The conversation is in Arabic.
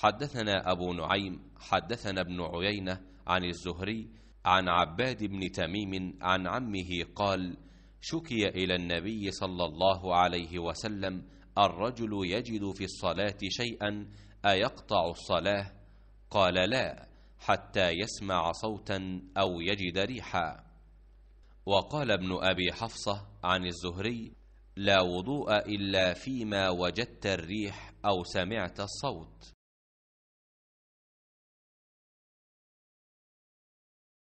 حدثنا أبو نعيم حدثنا ابن عيينة عن الزهري عن عباد بن تميم عن عمه قال شكي إلى النبي صلى الله عليه وسلم الرجل يجد في الصلاة شيئا أيقطع الصلاة قال لا حتى يسمع صوتا أو يجد ريحا وقال ابن أبي حفصة عن الزهري لا وضوء إلا فيما وجدت الريح أو سمعت الصوت